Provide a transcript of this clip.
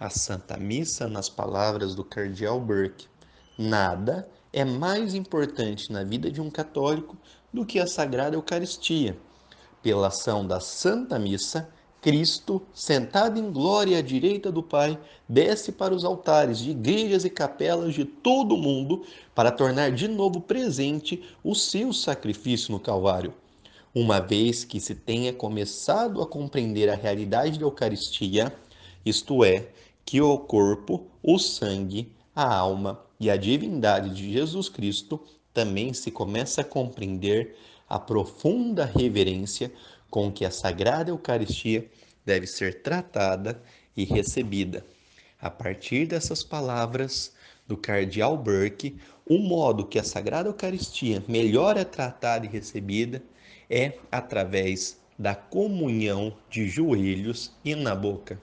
a Santa Missa, nas palavras do Cardeal Burke, nada é mais importante na vida de um católico do que a Sagrada Eucaristia. Pela ação da Santa Missa, Cristo, sentado em glória à direita do Pai, desce para os altares de igrejas e capelas de todo o mundo para tornar de novo presente o seu sacrifício no Calvário. Uma vez que se tenha começado a compreender a realidade da Eucaristia, isto é, que o corpo, o sangue, a alma e a divindade de Jesus Cristo também se começa a compreender a profunda reverência com que a Sagrada Eucaristia deve ser tratada e recebida. A partir dessas palavras do Cardeal Burke, o modo que a Sagrada Eucaristia melhor é tratada e recebida é através da comunhão de joelhos e na boca.